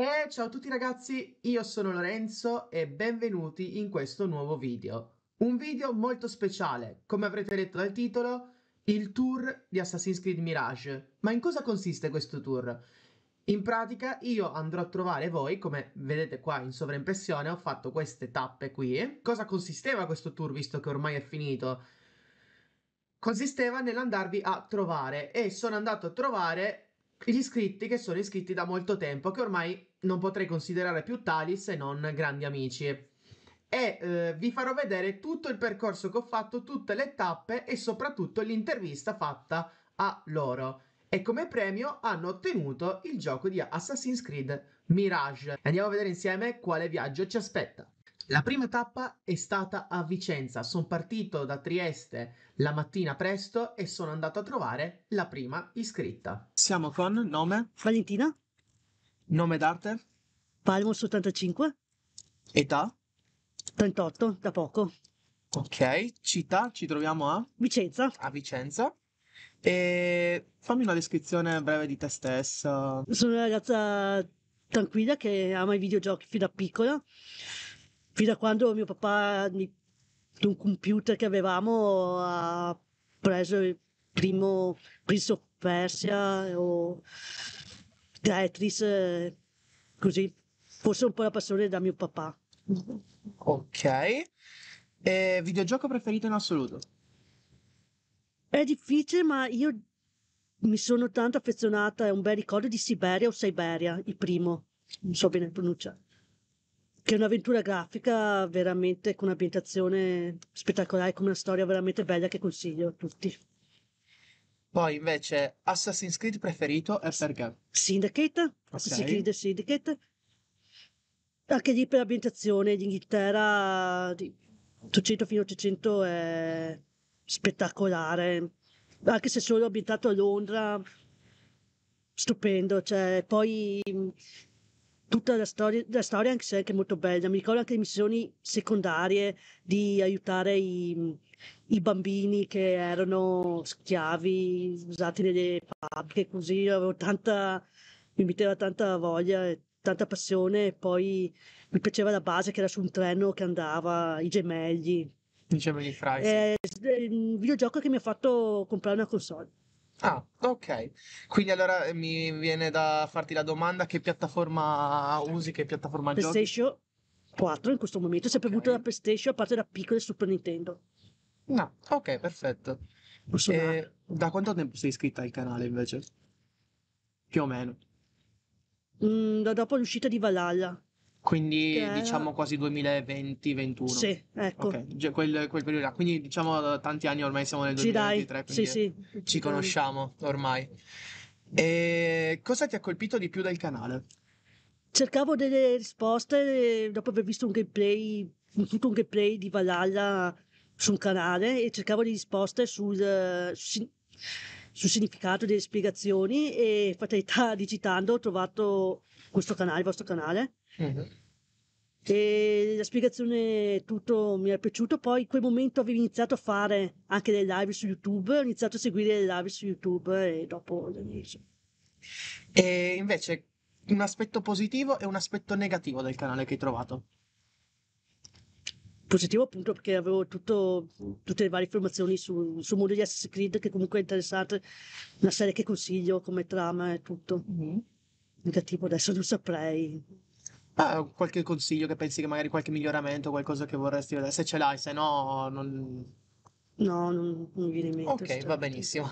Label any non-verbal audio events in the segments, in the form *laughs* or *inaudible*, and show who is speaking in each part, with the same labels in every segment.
Speaker 1: E eh, ciao a tutti ragazzi, io sono Lorenzo e benvenuti in questo nuovo video. Un video molto speciale, come avrete letto dal titolo, il tour di Assassin's Creed Mirage. Ma in cosa consiste questo tour? In pratica io andrò a trovare voi, come vedete qua in sovraimpressione, ho fatto queste tappe qui. Cosa consisteva questo tour, visto che ormai è finito? Consisteva nell'andarvi a trovare e sono andato a trovare gli iscritti che sono iscritti da molto tempo, che ormai non potrei considerare più tali se non grandi amici. E eh, vi farò vedere tutto il percorso che ho fatto, tutte le tappe e soprattutto l'intervista fatta a loro. E come premio hanno ottenuto il gioco di Assassin's Creed Mirage. Andiamo a vedere insieme quale viaggio ci aspetta. La prima tappa è stata a Vicenza. Sono partito da Trieste la mattina presto e sono andato a trovare la prima iscritta. Siamo con nome? Valentina. Nome d'arte?
Speaker 2: Palmo 85. Età? 38, da poco. Ok, città, ci troviamo a? Vicenza. A Vicenza.
Speaker 1: E fammi una descrizione breve di te stessa.
Speaker 2: Sono una ragazza tranquilla che ama i videogiochi fin da piccola fino a quando mio papà di un computer che avevamo ha preso il primo Prince of Persia o Tetris così forse un po' la passione da mio papà ok e videogioco preferito in assoluto? È difficile, ma io mi sono tanto affezionata, è un bel ricordo di Siberia o Siberia, il primo, non so bene pronunciare che è un'avventura grafica veramente con un'ambientazione spettacolare, con una storia veramente bella che consiglio a tutti.
Speaker 1: Poi invece Assassin's Creed preferito è perché? Syndicate, okay. Assassin's Creed
Speaker 2: Syndicate. Anche lì per l'ambientazione l'Inghilterra di 800 fino a 800 è spettacolare, anche se solo ambientato a Londra, stupendo. Cioè, poi tutta la storia, la storia anche se è anche molto bella. Mi ricordo anche le missioni secondarie di aiutare i, i bambini che erano schiavi, usati nelle fabbriche, così avevo tanta, mi metteva tanta voglia e tanta passione. E poi mi piaceva la base che era su un treno che andava, i gemelli.
Speaker 1: I di Fry. È
Speaker 2: il videogioco che mi ha fatto comprare una console. Ah, ok.
Speaker 1: Quindi allora eh, mi viene da farti la domanda: che piattaforma
Speaker 2: usi? Che piattaforma giochi? PlayStation 4 in questo momento si è bevuto okay. da PlayStation a parte da e Super Nintendo. No, ok, perfetto. Eh, e, da quanto tempo
Speaker 1: sei iscritta al canale invece? Più o meno.
Speaker 2: Mm, da dopo l'uscita di Valhalla.
Speaker 1: Quindi che diciamo quasi 2020-21. Sì,
Speaker 2: ecco. Okay.
Speaker 1: Cioè quel, quel, periodo là. Quindi diciamo eh, tanti anni ormai siamo nel 2023, Girai. Sì, sì. Eh, ci conosciamo ormai. E cosa ti ha colpito di più del canale?
Speaker 2: Cercavo delle risposte dopo aver visto un gameplay, tutto un gameplay di Valhalla sul canale e cercavo le risposte sul, sul, sul significato delle spiegazioni e fatalità digitando ho trovato questo canale, il vostro canale. Mm-hmm. E la spiegazione, tutto mi è piaciuto. Poi in quel momento avevi iniziato a fare anche delle live su YouTube, ho iniziato a seguire le live su YouTube e dopo
Speaker 1: E invece un aspetto positivo
Speaker 2: e un aspetto negativo del
Speaker 1: canale che hai trovato?
Speaker 2: Positivo appunto perché avevo tutto, tutte le varie informazioni sul, sul mondo di Assassin's Creed che comunque è interessante, una serie che consiglio come trama e tutto. Mm-hmm negativo adesso non saprei.
Speaker 1: Ah, qualche consiglio che pensi che magari qualche miglioramento, qualcosa che vorresti vedere, se ce l'hai, se no non
Speaker 2: No, non, non viene in mente.
Speaker 1: Ok, va benissimo.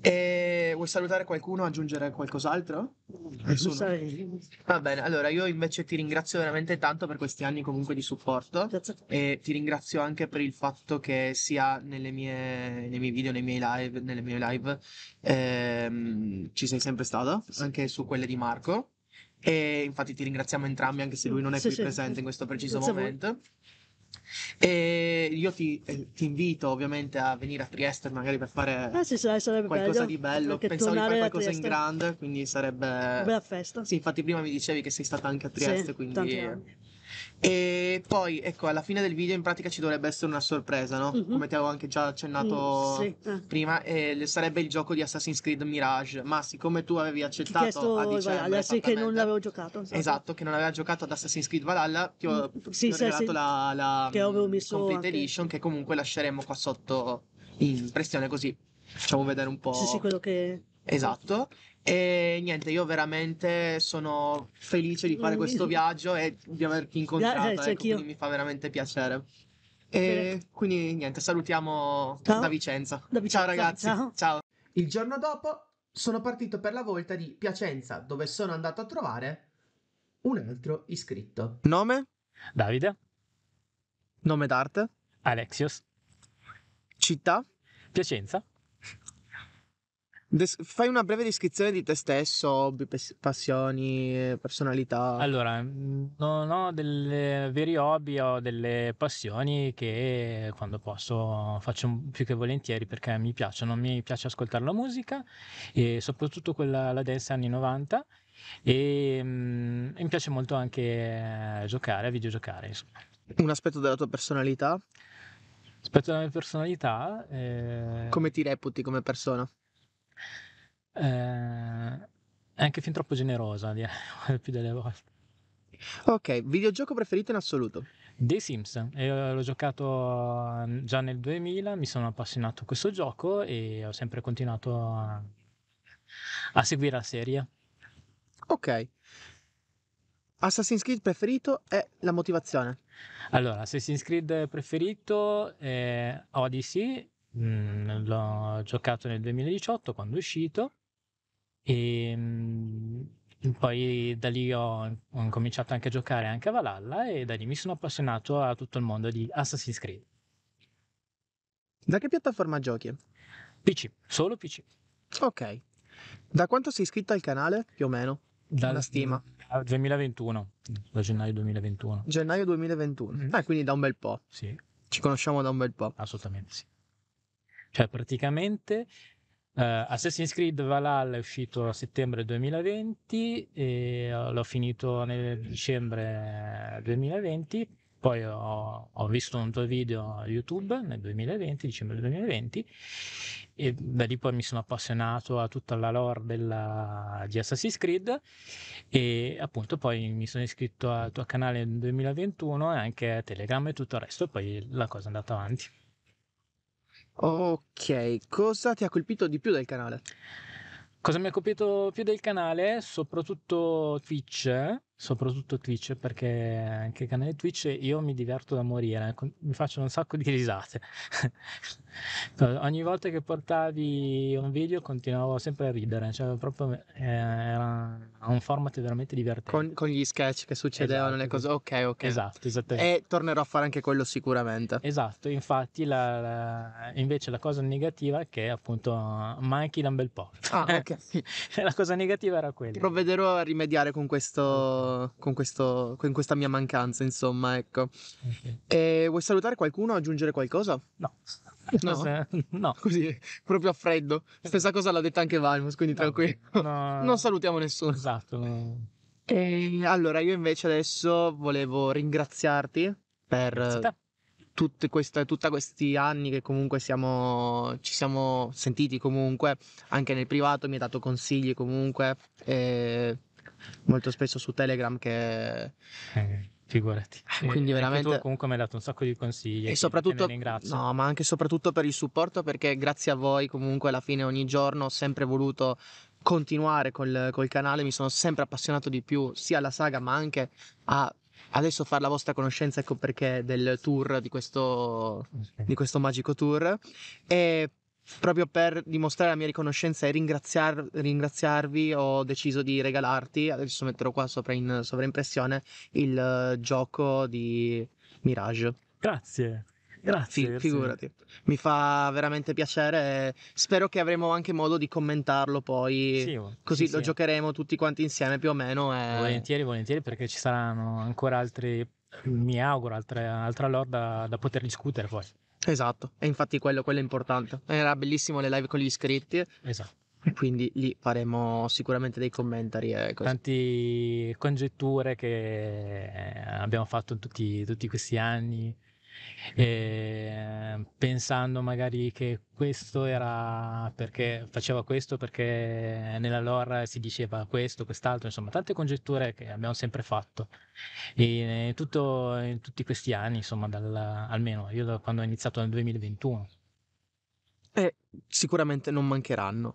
Speaker 1: E eh, vuoi salutare qualcuno, aggiungere qualcos'altro?
Speaker 2: Eh, Nessuno. Sai.
Speaker 1: Va bene, allora io invece ti ringrazio veramente tanto per questi anni comunque di supporto e ti ringrazio anche per il fatto che sia mie, nei miei video, nei miei live, nelle mie live ehm, ci sei sempre stato, anche su quelle di Marco. E infatti ti ringraziamo entrambi, anche se lui non è sì, qui sì. presente in questo preciso Grazie momento. E io ti, eh, ti, invito ovviamente a venire a Trieste magari per fare eh
Speaker 2: sì, qualcosa bello, di bello. Pensavo di fare qualcosa in grande,
Speaker 1: quindi sarebbe... Bella festa. Sì, infatti prima mi dicevi che sei stata anche a Trieste, sì, quindi... E poi, ecco, alla fine del video in pratica ci dovrebbe essere una sorpresa, no? Uh-huh. Come ti avevo anche già accennato uh sì. Eh. prima, eh, sarebbe il gioco di Assassin's Creed Mirage, ma siccome tu avevi accettato chiesto, a dicembre... Sì, che
Speaker 2: non l'avevo giocato. Esatto.
Speaker 1: esatto. che non aveva giocato ad Assassin's Creed Valhalla, ti ho, mm, sì, ti ho regalato la, la che mm, Complete anche. Edition, che comunque lasceremo qua sotto in pressione così facciamo vedere un po'... Sì, sì,
Speaker 2: quello che...
Speaker 1: Esatto. E niente, io veramente sono felice di fare mm. questo viaggio e di averti incontrato, cioè, Grazie, ecco, quindi mi fa veramente piacere.
Speaker 3: E
Speaker 1: quindi niente, salutiamo ciao. da Vicenza. Da Vicenza. Ciao ragazzi. Ciao. ciao. Il giorno dopo sono partito per la volta di Piacenza, dove sono andato a trovare un altro iscritto. Nome? Davide. Nome d'arte? Alexios. Città? Piacenza. Des- fai una breve descrizione di te stesso, hobby, pes- passioni, eh, personalità. Allora,
Speaker 4: mm, non ho delle veri hobby, ho delle passioni che quando posso faccio più che volentieri perché mi piacciono. Mi piace ascoltare la musica e soprattutto quella la dance anni 90 e mm, mi piace molto anche eh, giocare, videogiocare. Insomma.
Speaker 1: Un aspetto della tua personalità?
Speaker 4: Aspetto della mia personalità. Eh... Come
Speaker 1: ti reputi come persona?
Speaker 4: eh, è anche fin troppo generosa *laughs* più delle volte. Ok, videogioco preferito in assoluto? The Sims, Io l'ho giocato mm, già nel 2000, mi sono appassionato a questo gioco e ho sempre continuato a, a seguire la serie. Ok,
Speaker 1: Assassin's Creed preferito e la
Speaker 4: motivazione? Allora, Assassin's Creed preferito è Odyssey, mm, l'ho giocato nel 2018 quando è uscito e ehm, poi da lì ho, ho incominciato anche a giocare anche a Valhalla e da lì mi sono appassionato a tutto il mondo di Assassin's Creed.
Speaker 1: Da che piattaforma giochi? PC, solo PC. Ok. Da quanto sei iscritto al canale, più o meno? Dalla stima.
Speaker 4: 2021, da gennaio 2021. Gennaio 2021. Mm-hmm. Ah, quindi da un bel po'. Sì. Ci conosciamo da un bel po'. Assolutamente sì. Cioè, praticamente Uh, Assassin's Creed Valhalla è uscito a settembre 2020 e l'ho finito nel dicembre 2020. Poi ho, ho visto un tuo video YouTube nel 2020, dicembre 2020, e da lì poi mi sono appassionato a tutta la lore della, di Assassin's Creed e appunto poi mi sono iscritto al tuo canale nel 2021 e anche a Telegram e tutto il resto, poi la cosa è andata avanti. Ok, cosa ti ha colpito di più del canale? Cosa mi ha colpito più del canale? Soprattutto Twitch, soprattutto Twitch perché anche il canale Twitch io mi diverto da morire, ecco, mi faccio un sacco di risate. *laughs* Cioè, ogni volta che portavi un video continuavo sempre a ridere, cioè proprio eh, era un format veramente divertente. Con, con gli sketch che succedevano, esatto. le cose,
Speaker 1: ok, ok. Esatto,
Speaker 4: esattamente. E tornerò a fare anche quello sicuramente. Esatto, infatti la, la, invece la cosa negativa è che appunto manchi da un bel po'. Ah, *laughs* ok. la cosa negativa era quella.
Speaker 1: Provvederò a rimediare con questo con, questo, con questa mia mancanza, insomma, ecco. Okay. E vuoi salutare qualcuno, aggiungere qualcosa? No. No. *laughs* Eh, no. Così, proprio a freddo. Stessa cosa l'ha detta anche Valmus, quindi no, tranquillo.
Speaker 4: No. *laughs* Non
Speaker 1: salutiamo nessuno. Esatto. E allora, io invece adesso volevo ringraziarti per tutti questi anni che comunque siamo, ci siamo sentiti comunque, anche nel privato, mi hai dato consigli comunque. E molto spesso su Telegram
Speaker 4: che... Eh, figurati. Ah, quindi eh, e veramente... comunque mi hai dato un sacco di consigli. E soprattutto... No,
Speaker 1: ma anche e soprattutto per il supporto perché grazie a voi comunque alla fine ogni giorno ho sempre voluto continuare col, col canale, mi sono sempre appassionato di più sia alla saga ma anche a adesso far la vostra conoscenza, ecco perché del tour di questo, di questo magico tour. E proprio per dimostrare la mia riconoscenza e ringraziar- ringraziarvi ho deciso di regalarti, adesso metterò qua sopra in sovraimpressione, il uh, gioco di Mirage. Grazie.
Speaker 4: Grazie, F- grazie, figurati.
Speaker 1: Mi fa veramente piacere. Spero che avremo anche modo di commentarlo poi. Sì, oh, così sì, lo sì. giocheremo tutti quanti insieme più o meno.
Speaker 4: E... Volentieri, volentieri, perché ci saranno ancora altri. Mi auguro, altre, altra lore da, da poter discutere poi. Esatto,
Speaker 1: e infatti quello, quello è importante. Era bellissimo le live con gli iscritti. Esatto quindi lì faremo sicuramente dei commentari e
Speaker 4: cose. congetture che abbiamo fatto in tutti, tutti questi anni e, pensando magari che questo era perché faceva questo, perché nella lore si diceva questo, quest'altro, insomma tante congetture che abbiamo sempre fatto e, eh, tutto, in tutti questi anni, insomma dal, almeno io da quando ho iniziato nel 2021.
Speaker 1: Eh, sicuramente non mancheranno.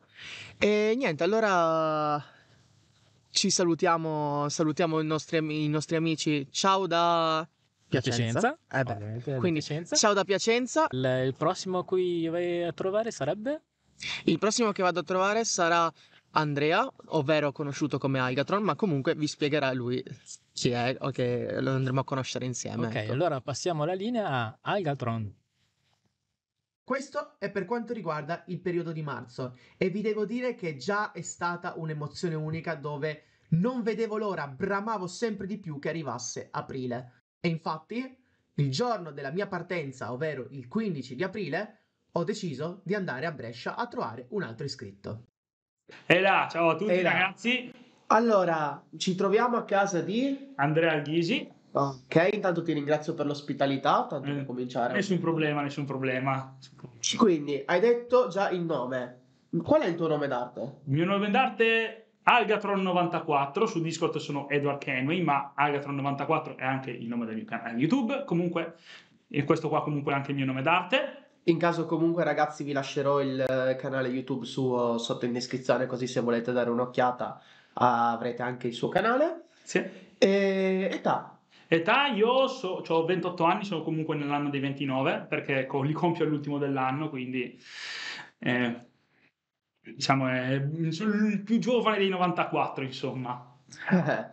Speaker 1: E niente, allora ci salutiamo, salutiamo i nostri, i nostri amici. Ciao da... Piacenza.
Speaker 4: Eh beh, quindi
Speaker 1: Piacenza. ciao da Piacenza. Il, il prossimo a cui vai a trovare sarebbe? Il prossimo che vado a trovare sarà Andrea, ovvero conosciuto come Algatron, ma comunque vi spiegherà lui
Speaker 4: chi è, o lo andremo a conoscere insieme. Ok, ecco. allora passiamo la linea a Algatron.
Speaker 1: Questo è per quanto riguarda il periodo di marzo e vi devo dire che già è stata un'emozione unica dove non vedevo l'ora, bramavo sempre di più che arrivasse aprile. E infatti, il giorno della mia partenza, ovvero il 15 di aprile, ho deciso di andare a Brescia a trovare un altro iscritto.
Speaker 3: E là, ciao a tutti ragazzi.
Speaker 1: Allora, ci troviamo a casa di Andrea Ghisi. Ok, intanto ti ringrazio per l'ospitalità, tanto eh, per cominciare. Nessun problema, nessun
Speaker 3: problema.
Speaker 1: Quindi, hai detto già il nome. Qual è il tuo
Speaker 3: nome d'arte? Il mio nome d'arte Algatron 94, su Discord sono Edward Kenway, ma Algatron 94 è anche il nome del mio canale YouTube, comunque questo qua comunque è anche il mio nome d'arte.
Speaker 1: In caso comunque ragazzi vi lascerò il eh, canale YouTube suo sotto in descrizione così se volete dare un'occhiata avrete anche il suo canale. Sì.
Speaker 3: E età? Età io so, ho 28 anni, sono comunque nell'anno dei 29 perché li compio all'ultimo dell'anno, quindi... Eh, diciamo, è il più giovane dei 94, insomma. *laughs*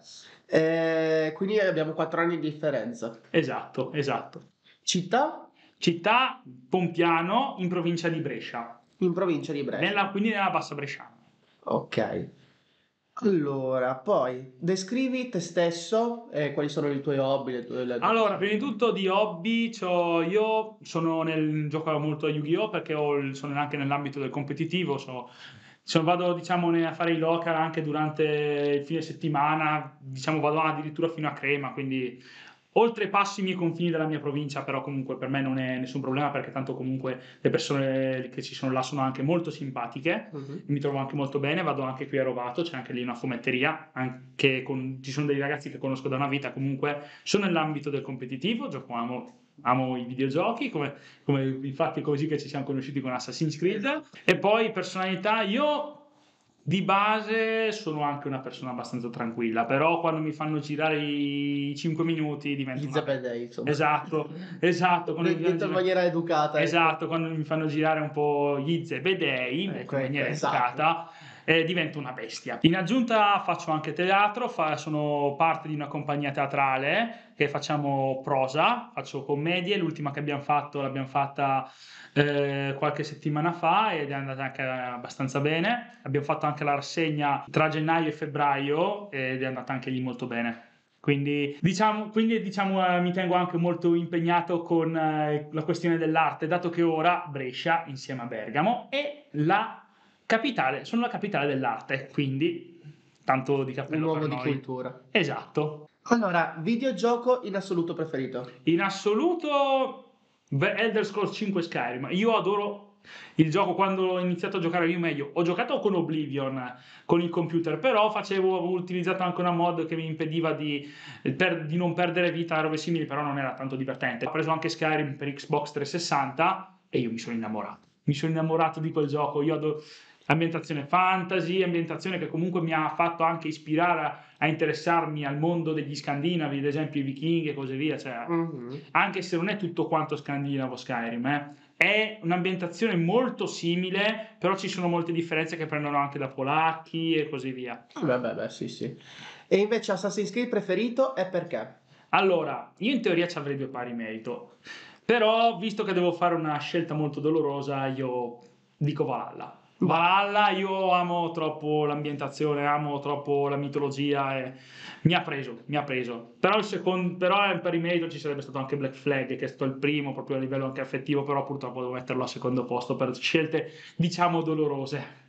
Speaker 3: eh, quindi abbiamo 4 anni di differenza. Esatto, esatto. Città? Città Pompiano, in provincia di Brescia. In provincia di Brescia. Nella, quindi nella Bassa Bresciana. Ok.
Speaker 1: Allora, poi descrivi te stesso e eh, quali sono i tuoi hobby. Le tue, le... Allora,
Speaker 3: prima di tutto di hobby, cioè io sono nel gioco molto a Yu-Gi-Oh! perché ho, sono anche nell'ambito del competitivo, so, cioè vado diciamo, a fare i local anche durante il fine settimana, diciamo vado addirittura fino a Crema, quindi oltrepassimi i confini della mia provincia, però comunque per me non è nessun problema perché tanto comunque le persone che ci sono là sono anche molto simpatiche, uh-huh. mi trovo anche molto bene, vado anche qui a Rovato, c'è anche lì una fumetteria, con, ci sono dei ragazzi che conosco da una vita, comunque sono nell'ambito del competitivo, giochiamo amo i videogiochi, come, come, infatti così che ci siamo conosciuti con Assassin's Creed. E poi personalità, io di base sono anche una persona abbastanza tranquilla, però quando mi fanno girare i 5 minuti divento... Elizabeth una... insomma. Esatto, esatto. Quando *laughs* detto girare... in maniera educata. Ecco. Esatto, ecco. quando mi fanno girare un po' gli Zebedei, eh, ecco, in maniera esatto. educata, eh, divento una bestia. In aggiunta faccio anche teatro, fa, sono parte di una compagnia teatrale che facciamo prosa, faccio commedie, l'ultima che abbiamo fatto l'abbiamo fatta eh, qualche settimana fa ed è andata anche abbastanza bene. Abbiamo fatto anche la rassegna tra gennaio e febbraio ed è andata anche lì molto bene. Quindi diciamo, quindi, diciamo eh, mi tengo anche molto impegnato con eh, la questione dell'arte, dato che ora Brescia insieme a Bergamo è la Capitale, sono la capitale dell'arte, quindi tanto di cappello Un uomo di noi. cultura. Esatto. Allora, videogioco in assoluto preferito? In assoluto Elder Scrolls 5 Skyrim. Io adoro il gioco quando ho iniziato a giocare io meglio ho giocato con Oblivion con il computer però facevo, avevo utilizzato anche una mod che mi impediva di, per, di non perdere vita a robe simili però non era tanto divertente ho preso anche Skyrim per Xbox 360 e io mi sono innamorato mi sono innamorato di quel gioco io adoro ambientazione fantasy, ambientazione che comunque mi ha fatto anche ispirare a, a interessarmi al mondo degli scandinavi, ad esempio i vichinghi e così via, cioè, mm-hmm. anche se non è tutto quanto scandinavo Skyrim, eh, è un'ambientazione molto simile, però ci sono molte differenze che prendono anche da polacchi e così via. Eh, beh, beh, beh, sì, sì. E invece Assassin's Creed preferito è perché? Allora, io in teoria ci avrei due pari merito, però visto che devo fare una scelta molto dolorosa, io dico Valhalla. Valhalla, io amo troppo l'ambientazione, amo troppo la mitologia e mi ha preso, mi ha preso. Però, il secondo, però eh, per i merito ci sarebbe stato anche Black Flag, che è stato il primo proprio a livello anche affettivo, però purtroppo devo metterlo al secondo posto per scelte, diciamo, dolorose.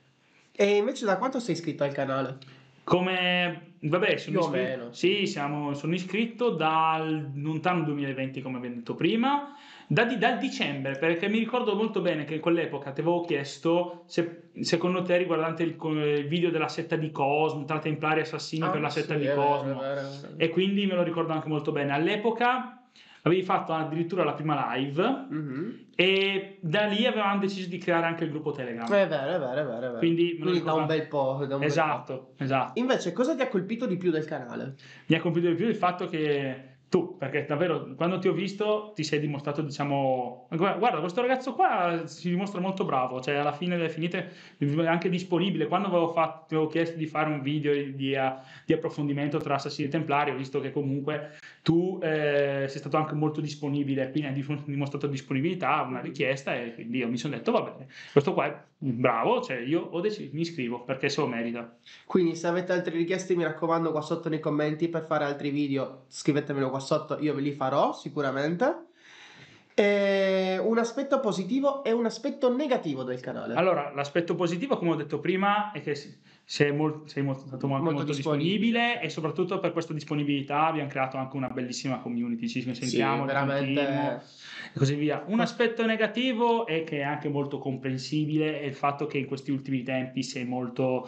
Speaker 3: E invece da quanto sei iscritto al canale? Come, vabbè, sono iscritto, sì, siamo, sono iscritto dal lontano 2020 come abbiamo detto prima da, di, dal dicembre, perché mi ricordo molto bene che in quell'epoca ti avevo chiesto se secondo te riguardante il, il video della setta di Cosmo, tra templari e assassini ah, per la setta sì, di vero, Cosmo, vero, vero, e quindi me lo ricordo anche molto bene. All'epoca avevi fatto addirittura la prima live mm-hmm. e da lì avevamo deciso di creare anche il gruppo Telegram. È
Speaker 1: vero, è vero, è vero. È vero. Quindi, Quindi da un bel
Speaker 3: po'. Un esatto, bel po'. esatto. Invece cosa ti ha colpito di più del canale? Mi ha colpito di più il fatto che tu, perché davvero quando ti ho visto ti sei dimostrato, diciamo, guarda, questo ragazzo qua si dimostra molto bravo, cioè alla fine delle finite è anche disponibile. Quando avevo fatto, ti avevo chiesto di fare un video di, di, eh, di approfondimento tra assassini e templari, ho visto che comunque tu eh, sei stato anche molto disponibile, quindi hai dimostrato disponibilità, una richiesta e quindi io mi sono detto, va bene, questo qua è bravo, cioè io ho deciso, mi iscrivo perché se lo merita. Quindi se avete altre richieste mi raccomando qua sotto nei commenti per fare altri
Speaker 1: video scrivetemelo qua sotto, io ve li farò sicuramente. E
Speaker 3: un aspetto positivo e un aspetto negativo del canale. Allora, l'aspetto positivo, come ho detto prima, è che sei, molto, sei molto, stato molto, molto disponibile. disponibile. e soprattutto per questa disponibilità abbiamo creato anche una bellissima community, ci sentiamo, sì, veramente... e così via. Un aspetto negativo è che è anche molto comprensibile è il fatto che in questi ultimi tempi sei molto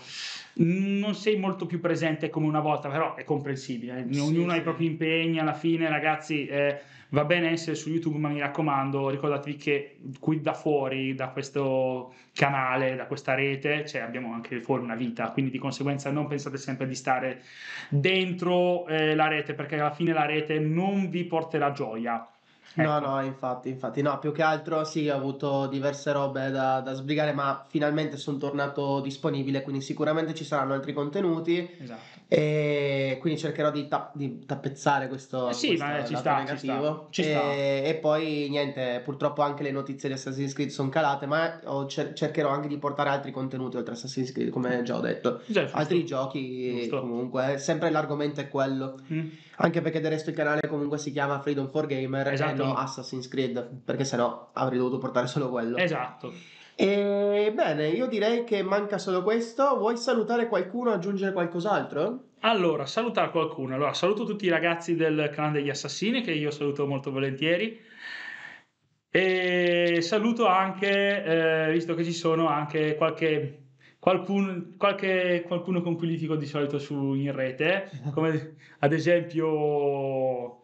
Speaker 3: non sei molto più presente come una volta, però è comprensibile, ognuno sì, ha i propri impegni, alla fine ragazzi eh, Va bene essere su YouTube, ma mi raccomando, ricordatevi che qui da fuori, da questo canale, da questa rete, cioè abbiamo anche fuori una vita, quindi di conseguenza non pensate sempre di stare dentro eh, la rete, perché alla fine la rete non vi porterà gioia. Ecco. No, no, infatti, infatti, no, più
Speaker 1: che altro sì, ho avuto diverse robe da, da sbrigare, ma finalmente sono tornato disponibile, quindi sicuramente ci saranno altri contenuti. Esatto. E quindi cercherò di, ta- di tappezzare questo, eh sì, questo ma eh, ci sta, Ci sta, ci e, e, poi niente, purtroppo anche le notizie di Assassin's Creed sono calate, ma cer- cercherò anche di portare altri contenuti oltre Assassin's Creed, come già ho detto. Già, altri giochi giusto. comunque, sempre l'argomento è quello. Mm. Anche perché del resto il canale comunque si chiama Freedom for Gamer esatto. e non Assassin's Creed, perché sennò avrei dovuto portare solo quello. Esatto. Ebbene, io direi che manca solo
Speaker 3: questo. Vuoi salutare qualcuno, aggiungere qualcos'altro? Allora, salutare qualcuno. Allora, saluto tutti i ragazzi del clan degli assassini, che io saluto molto volentieri. E saluto anche, eh, visto che ci sono anche qualche, qualcun, qualche, qualcuno con cui litigo di solito su, in rete, come ad esempio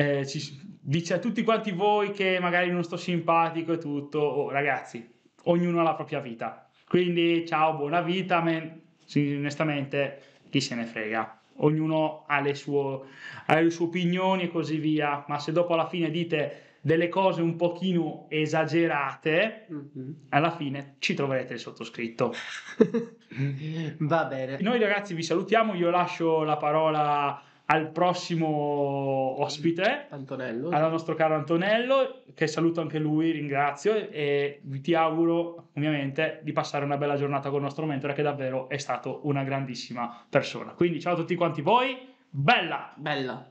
Speaker 3: eh, ci, dice a tutti quanti voi che magari non sto simpatico e tutto, oh, ragazzi, ognuno ha la propria vita. Quindi ciao, buona vita, men, sì, onestamente chi se ne frega. Ognuno ha le, sue, ha le sue opinioni e così via, ma se dopo alla fine dite delle cose un pochino esagerate, mm-hmm. alla fine ci troverete il sottoscritto. *laughs* Va bene. Noi ragazzi vi salutiamo, io lascio la parola al prossimo ospite, Antonello. al nostro caro Antonello, che saluto anche lui, ringrazio e ti auguro ovviamente di passare una bella giornata con il nostro mentore che davvero è stato una grandissima persona. Quindi ciao a tutti quanti voi, bella! Bella!